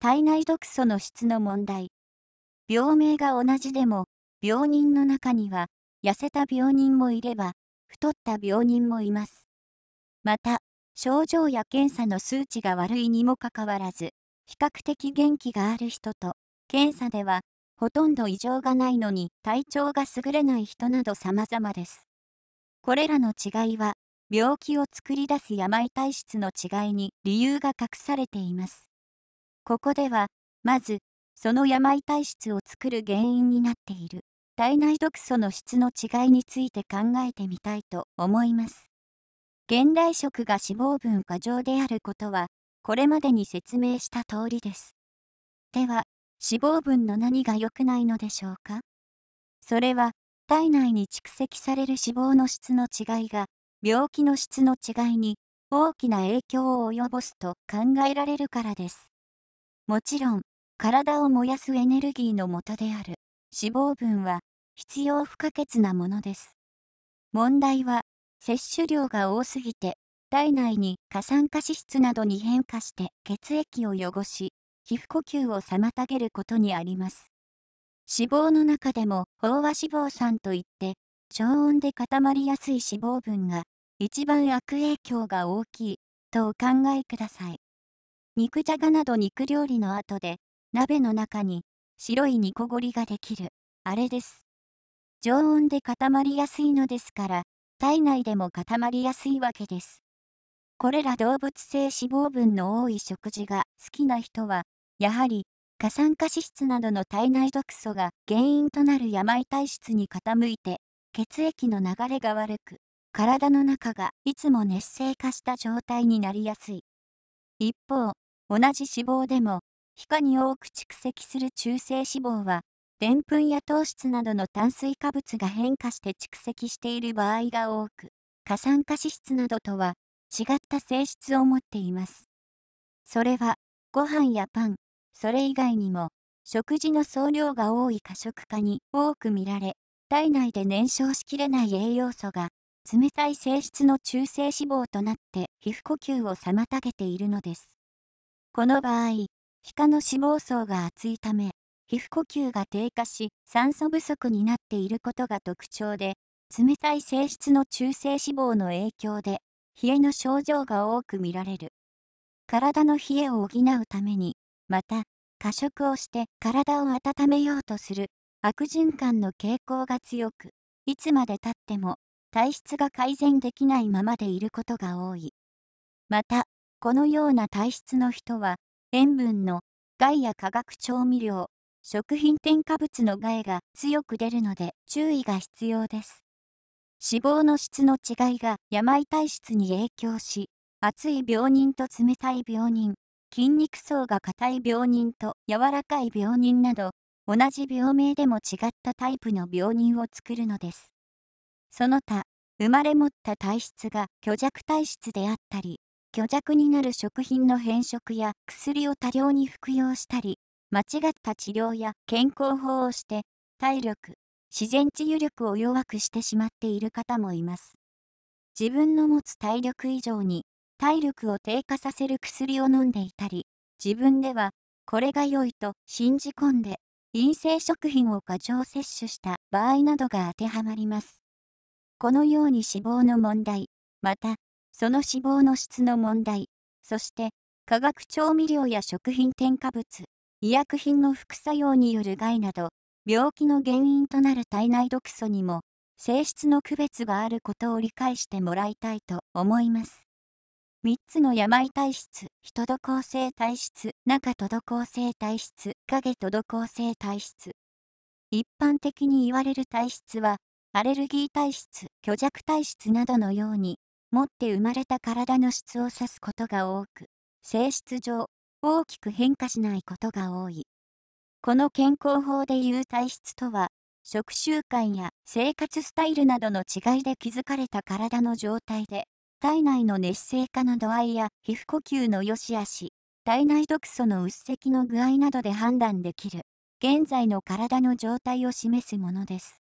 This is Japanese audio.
体内毒素の質の問題。病名が同じでも、病人の中には、痩せた病人もいれば、太った病人もいます。また、症状や検査の数値が悪いにもかかわらず、比較的元気がある人と、検査では、ほとんど異常がないのに体調が優れない人など様々です。これらの違いは、病気を作り出す病体質の違いに理由が隠されています。ここでは、まず、その病体質を作る原因になっている体内毒素の質の違いについて考えてみたいと思います。現代食が脂肪分過剰であることは、これまでに説明した通りです。では、脂肪分の何が良くないのでしょうかそれは、体内に蓄積される脂肪の質の違いが、病気の質の違いに大きな影響を及ぼすと考えられるからです。もちろん、体を燃やすエネルギーの元である脂肪分は必要不可欠なものです。問題は、摂取量が多すぎて、体内に過酸化脂質などに変化して血液を汚し、皮膚呼吸を妨げることにあります。脂肪の中でも飽和脂肪酸といって、常温で固まりやすい脂肪分が一番悪影響が大きいとお考えください。肉じゃがなど肉料理の後で、鍋の中に白い煮こごりができる、あれです。常温で固まりやすいのですから、体内でも固まりやすいわけです。これら動物性脂肪分の多い食事が好きな人は、やはり、過酸化脂質などの体内毒素が原因となる病体質に傾いて、血液の流れが悪く、体の中がいつも熱性化した状態になりやすい。一方、同じ脂肪でも、皮下に多く蓄積する中性脂肪は、でんぷんや糖質などの炭水化物が変化して蓄積している場合が多く、過酸化脂質などとは違った性質を持っています。それは、ご飯やパン、それ以外にも、食事の総量が多い過食化に多く見られ、体内で燃焼しきれない栄養素が、冷たい性質の中性脂肪となって皮膚呼吸を妨げているのです。この場合、皮下の脂肪層が厚いため、皮膚呼吸が低下し、酸素不足になっていることが特徴で、冷たい性質の中性脂肪の影響で、冷えの症状が多く見られる。体の冷えを補うために、また、過食をして体を温めようとする悪循環の傾向が強く、いつまでたっても体質が改善できないままでいることが多い。また、このような体質の人は、塩分の害や化学調味料、食品添加物の害が強く出るので注意が必要です。脂肪の質の違いが病体質に影響し、熱い病人と冷たい病人、筋肉層が硬い病人と柔らかい病人など、同じ病名でも違ったタイプの病人を作るのです。その他、生まれ持った体質が虚弱体質であったり、虚弱になる食品の変色や薬を多量に服用したり、間違った治療や健康法をして、体力、自然治癒力を弱くしてしまっている方もいます。自分の持つ体力以上に、体力を低下させる薬を飲んでいたり、自分では、これが良いと信じ込んで、陰性食品を過剰摂取した場合などが当てはまります。このように脂肪の問題、また、その脂肪の質の問題、そして化学調味料や食品添加物、医薬品の副作用による害など、病気の原因となる体内毒素にも性質の区別があることを理解してもらいたいと思います。3つの病体質、人度構体質、中都度構成体質、影都度構成体質。一般的に言われる体質は、アレルギー体質、虚弱体質などのように、持って生まれた体の質を指すことが多く、性質上、大きく変化しないことが多い。この健康法でいう体質とは、食習慣や生活スタイルなどの違いで築かれた体の状態で、体内の熱性化の度合いや皮膚呼吸の良し悪し、体内毒素の鬱積の具合などで判断できる、現在の体の状態を示すものです。